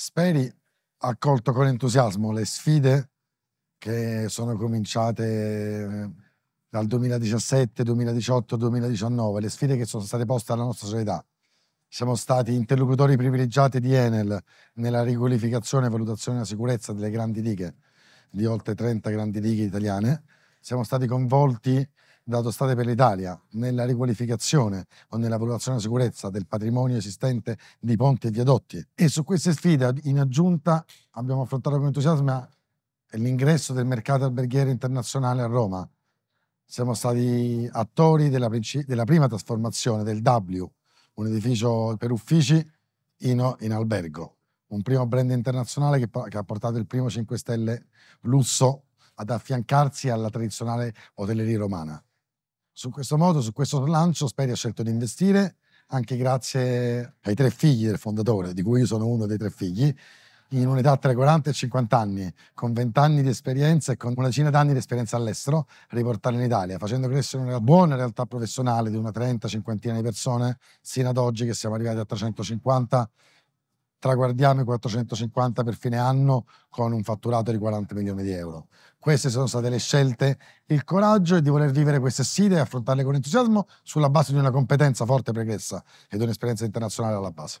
Speri ha accolto con entusiasmo le sfide che sono cominciate eh, dal 2017, 2018, 2019, le sfide che sono state poste alla nostra società. Siamo stati interlocutori privilegiati di Enel nella riqualificazione e valutazione della sicurezza delle grandi dighe, di oltre 30 grandi dighe italiane. Siamo stati coinvolti dato state per l'Italia nella riqualificazione o nella valutazione della sicurezza del patrimonio esistente di ponti e viadotti. E su queste sfide, in aggiunta, abbiamo affrontato con entusiasmo l'ingresso del mercato alberghiero internazionale a Roma. Siamo stati attori della, della prima trasformazione del W, un edificio per uffici, in, in albergo. Un primo brand internazionale che, che ha portato il primo 5 Stelle lusso ad affiancarsi alla tradizionale hotelleria romana su questo modo, su questo lancio, Speri ha scelto di investire anche grazie ai tre figli del fondatore, di cui io sono uno dei tre figli, in un'età tra i 40 e i 50 anni, con 20 anni di esperienza e con una decina d'anni di esperienza all'estero, a riportare in Italia, facendo crescere una buona realtà professionale di una 30-50 di persone, sino ad oggi che siamo arrivati a 350 traguardiamo i 450 per fine anno con un fatturato di 40 milioni di euro. Queste sono state le scelte, il coraggio di voler vivere queste sfide e affrontarle con entusiasmo sulla base di una competenza forte e pregressa ed un'esperienza internazionale alla base.